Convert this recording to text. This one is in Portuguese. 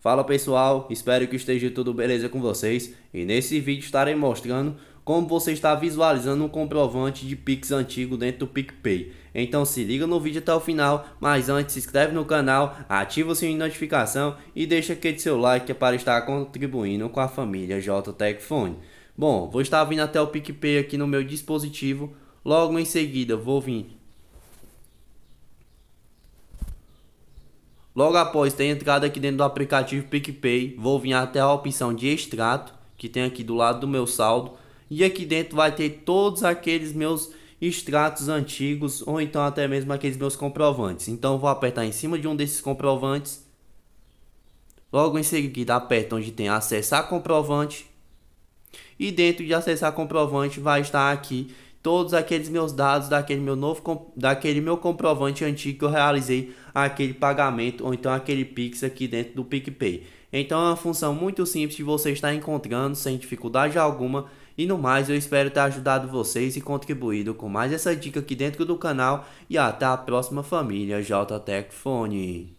Fala pessoal, espero que esteja tudo beleza com vocês e nesse vídeo estarei mostrando como você está visualizando um comprovante de Pix antigo dentro do PicPay. Então se liga no vídeo até o final, mas antes se inscreve no canal, ativa o sininho de notificação e deixa aquele seu like é para estar contribuindo com a família JTech Phone. Bom, vou estar vindo até o PicPay aqui no meu dispositivo, logo em seguida vou vir Logo após ter entrado aqui dentro do aplicativo PicPay, vou vir até a opção de extrato, que tem aqui do lado do meu saldo. E aqui dentro vai ter todos aqueles meus extratos antigos ou então até mesmo aqueles meus comprovantes. Então vou apertar em cima de um desses comprovantes. Logo em seguida aperto onde tem acessar comprovante. E dentro de acessar comprovante vai estar aqui todos aqueles meus dados daquele meu novo daquele meu comprovante antigo que eu realizei aquele pagamento ou então aquele Pix aqui dentro do PicPay. Então é uma função muito simples que você está encontrando sem dificuldade alguma. E no mais, eu espero ter ajudado vocês e contribuído com mais essa dica aqui dentro do canal. E até a próxima família JTech Fone.